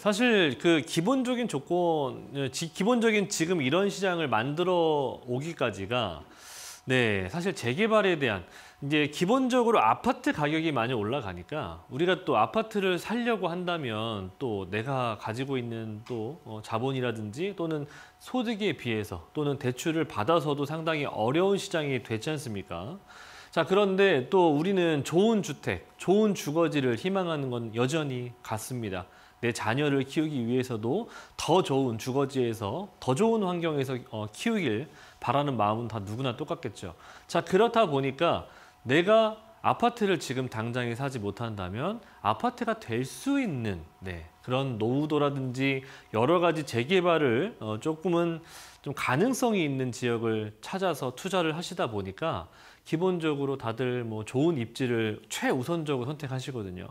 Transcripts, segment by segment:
사실 그 기본적인 조건, 기본적인 지금 이런 시장을 만들어 오기까지가 네, 사실 재개발에 대한 이제 기본적으로 아파트 가격이 많이 올라가니까 우리가 또 아파트를 살려고 한다면 또 내가 가지고 있는 또 어, 자본이라든지 또는 소득에 비해서 또는 대출을 받아서도 상당히 어려운 시장이 되지 않습니까? 자 그런데 또 우리는 좋은 주택, 좋은 주거지를 희망하는 건 여전히 같습니다. 내 자녀를 키우기 위해서도 더 좋은 주거지에서 더 좋은 환경에서 어, 키우길 바라는 마음은 다 누구나 똑같겠죠. 자 그렇다 보니까 내가 아파트를 지금 당장에 사지 못한다면 아파트가 될 수 있는 네, 그런 노후도라든지 여러 가지 재개발을 어, 조금은 좀 가능성이 있는 지역을 찾아서 투자를 하시다 보니까 기본적으로 다들 뭐 좋은 입지를 최우선적으로 선택하시거든요.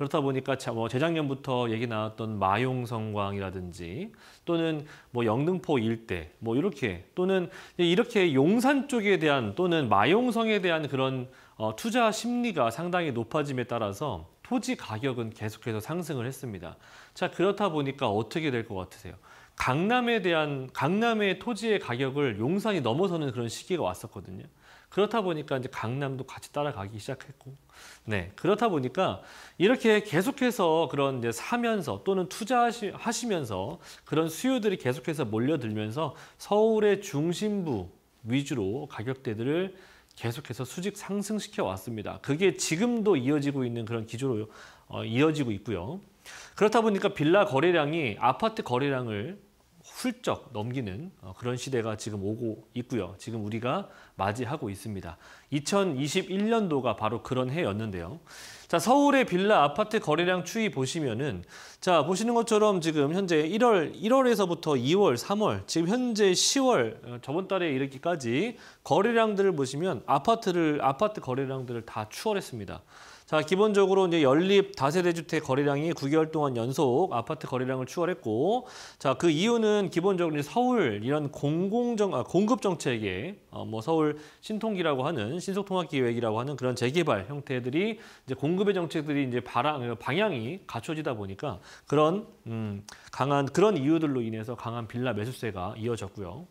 그렇다 보니까 뭐 재작년부터 얘기 나왔던 마용성광이라든지 또는 뭐 영등포 일대 뭐 이렇게 또는 이렇게 용산 쪽에 대한 또는 마용성에 대한 그런 어, 투자 심리가 상당히 높아짐에 따라서 토지 가격은 계속해서 상승을 했습니다. 자 그렇다 보니까 어떻게 될 것 같으세요? 강남에 대한 강남의 토지의 가격을 용산이 넘어서는 그런 시기가 왔었거든요. 그렇다 보니까 이제 강남도 같이 따라가기 시작했고, 네 그렇다 보니까 이렇게 계속해서 그런 이제 사면서 또는 투자하시면서 그런 수요들이 계속해서 몰려들면서 서울의 중심부 위주로 가격대들을 계속해서 수직 상승시켜 왔습니다. 그게 지금도 이어지고 있는 그런 기조로 어, 이어지고 있고요. 그렇다 보니까 빌라 거래량이 아파트 거래량을 훌쩍 넘기는 어, 그런 시대가 지금 오고 있고요. 지금 우리가 맞이하고 있습니다. 2021년도가 바로 그런 해였는데요. 자, 서울의 빌라 아파트 거래량 추이 보시면은 자, 보시는 것처럼 지금 현재 1월 1월에서부터 2월, 3월, 지금 현재 10월 어, 저번 달에 이렇게까지 거래량들을 보시면 아파트를 아파트 거래량들을 다 추월했습니다. 자, 기본적으로 이제 연립 다세대 주택 거래량이 9개월 동안 연속 아파트 거래량을 추월했고, 자, 그 이유는 기본적으로 이제 서울 이런 공공정, 아, 공급 정책에 어, 뭐 서울 신통기라고 하는 신속통합기획이라고 하는 그런 재개발 형태들이 이제 공급의 정책들이 이제 바랑, 어, 방향이 갖춰지다 보니까 그런, 음, 강한, 그런 이유들로 인해서 강한 빌라 매수세가 이어졌고요.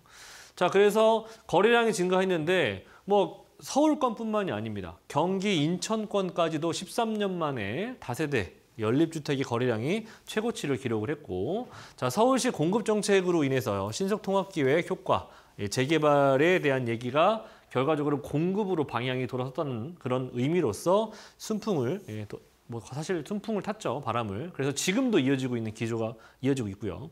자, 그래서 거래량이 증가했는데, 뭐, 서울권뿐만이 아닙니다. 경기 인천권까지도 13년 만에 다세대 연립주택의 거래량이 최고치를 기록을 했고 자 서울시 공급 정책으로 인해서 신속통합기획 효과 예, 재개발에 대한 얘기가 결과적으로 공급으로 방향이 돌아섰다는 그런 의미로서 순풍을 예, 또, 뭐 사실 순풍을 탔죠 바람을 그래서 지금도 이어지고 있는 기조가 이어지고 있고요.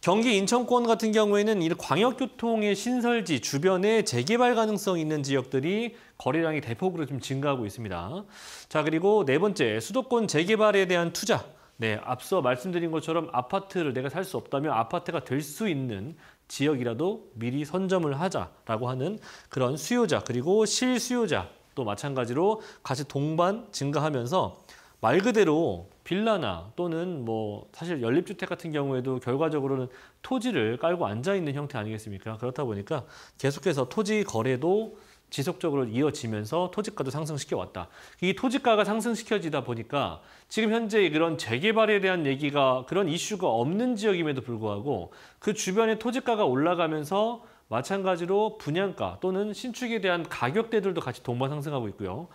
경기 인천권 같은 경우에는 이 광역교통의 신설지 주변에 재개발 가능성 있는 지역들이 거래량이 대폭으로 좀 증가하고 있습니다. 자 그리고 네 번째 수도권 재개발에 대한 투자. 네 앞서 말씀드린 것처럼 아파트를 내가 살 수 없다면 아파트가 될 수 있는 지역이라도 미리 선점을 하자라고 하는 그런 수요자 그리고 실수요자 또 마찬가지로 같이 동반 증가하면서 말 그대로 빌라나 또는 뭐 사실 연립주택 같은 경우에도 결과적으로는 토지를 깔고 앉아있는 형태 아니겠습니까? 그렇다 보니까 계속해서 토지 거래도 지속적으로 이어지면서 토지가도 상승시켜왔다. 이 토지가가 상승시켜지다 보니까 지금 현재 그런 재개발에 대한 얘기가 그런 이슈가 없는 지역임에도 불구하고 그 주변의 토지가가 올라가면서 마찬가지로 분양가 또는 신축에 대한 가격대들도 같이 동반 상승하고 있고요.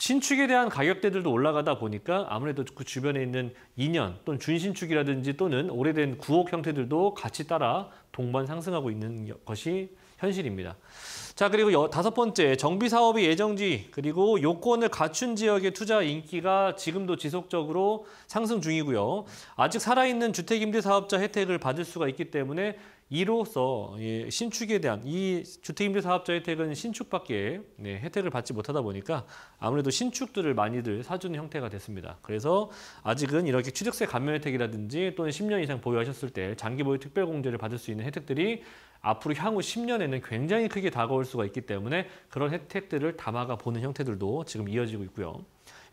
신축에 대한 가격대들도 올라가다 보니까 아무래도 그 주변에 있는 2년 또는 준신축이라든지 또는 오래된 구옥 형태들도 같이 따라 동반 상승하고 있는 것이 현실입니다. 자 그리고 다섯 번째 정비사업이 예정지 그리고 요건을 갖춘 지역의 투자 인기가 지금도 지속적으로 상승 중이고요. 아직 살아있는 주택임대사업자 혜택을 받을 수가 있기 때문에 이로써 예, 신축에 대한 이 주택임대 사업자 혜택은 신축밖에 네, 혜택을 받지 못하다 보니까 아무래도 신축들을 많이들 사주는 형태가 됐습니다. 그래서 아직은 이렇게 취득세 감면 혜택이라든지 또는 10년 이상 보유하셨을 때 장기 보유 특별공제를 받을 수 있는 혜택들이 앞으로 향후 10년에는 굉장히 크게 다가올 수가 있기 때문에 그런 혜택들을 담아가 보는 형태들도 지금 이어지고 있고요.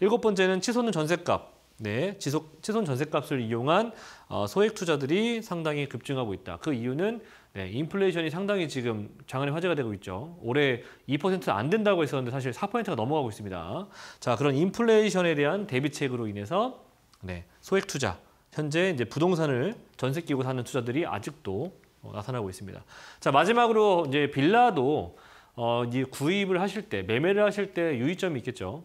일곱 번째는 치솟는 전셋값. 네, 지속 최선 전세값을 이용한 어, 소액 투자들이 상당히 급증하고 있다. 그 이유는 네, 인플레이션이 상당히 지금 장안의 화제가 되고 있죠. 올해 2%안 된다고 했었는데 사실 4%가 넘어가고 있습니다. 자, 그런 인플레이션에 대한 대비책으로 인해서 네, 소액 투자, 현재 이제 부동산을 전세 끼고 사는 투자들이 아직도 어, 나타나고 있습니다. 자, 마지막으로 이제 빌라도 어, 이 구입을 하실 때, 매매를 하실 때 유의점이 있겠죠.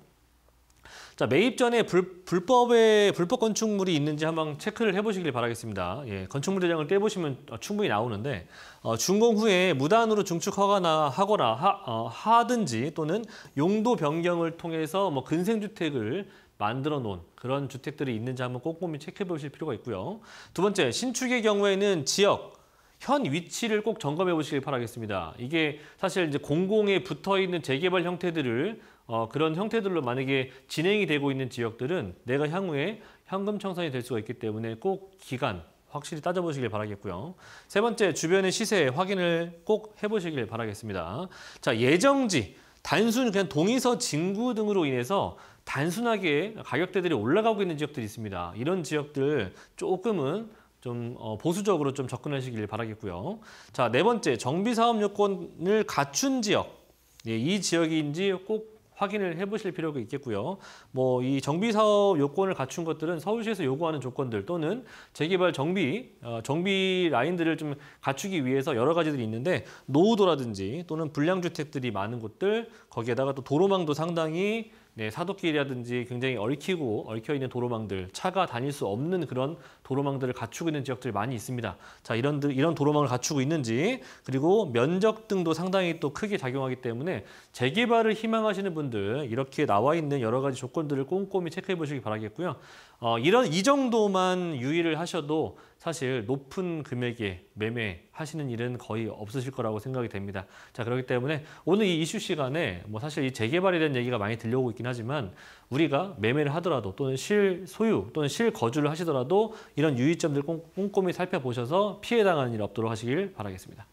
자, 매입 전에 불, 불법의 불법 건축물이 있는지 한번 체크를 해보시길 바라겠습니다. 예, 건축물 대장을 떼보시면 어, 충분히 나오는데 어, 준공 후에 무단으로 중축 허가나 하거나 하, 어, 하든지 또는 용도 변경을 통해서 뭐 근생주택을 만들어 놓은 그런 주택들이 있는지 한번 꼼꼼히 체크해 보실 필요가 있고요. 두 번째, 신축의 경우에는 지역, 현 위치를 꼭 점검해 보시길 바라겠습니다. 이게 사실 이제 공공에 붙어 있는 재개발 형태들을 어, 그런 형태들로 만약에 진행이 되고 있는 지역들은 내가 향후에 현금 청산이 될 수가 있기 때문에 꼭 기간 확실히 따져보시길 바라겠고요. 세 번째, 주변의 시세 확인을 꼭 해보시길 바라겠습니다. 자, 예정지, 단순 그냥 동의서 징구 등으로 인해서 단순하게 가격대들이 올라가고 있는 지역들이 있습니다. 이런 지역들 조금은 좀 어, 보수적으로 좀 접근하시길 바라겠고요. 자, 네 번째 정비 사업 요건을 갖춘 지역. 예, 이 지역인지 꼭 확인을 해보실 필요가 있겠고요. 뭐 이 정비 사업 요건을 갖춘 것들은 서울시에서 요구하는 조건들 또는 재개발 정비 어, 정비 라인들을 좀 갖추기 위해서 여러 가지들이 있는데 노후도라든지 또는 불량 주택들이 많은 곳들 거기에다가 또 도로망도 상당히 네, 사도길이라든지 굉장히 얽히고 얽혀 있는 도로망들, 차가 다닐 수 없는 그런 도로망들을 갖추고 있는 지역들이 많이 있습니다. 자, 이런 이런 도로망을 갖추고 있는지 그리고 면적 등도 상당히 또 크게 작용하기 때문에 재개발을 희망하시는 분들 이렇게 나와 있는 여러 가지 조건들을 꼼꼼히 체크해 보시기 바라겠고요. 어, 이런 이 정도만 유의를 하셔도 사실 높은 금액에 매매하시는 일은 거의 없으실 거라고 생각이 됩니다. 자 그렇기 때문에 오늘 이 이슈 시간에 뭐 사실 이 재개발에 대한 얘기가 많이 들려오고 있긴 하지만 우리가 매매를 하더라도 또는 실소유 또는 실거주를 하시더라도 이런 유의점들 꼼꼼히 살펴보셔서 피해당하는 일 없도록 하시길 바라겠습니다.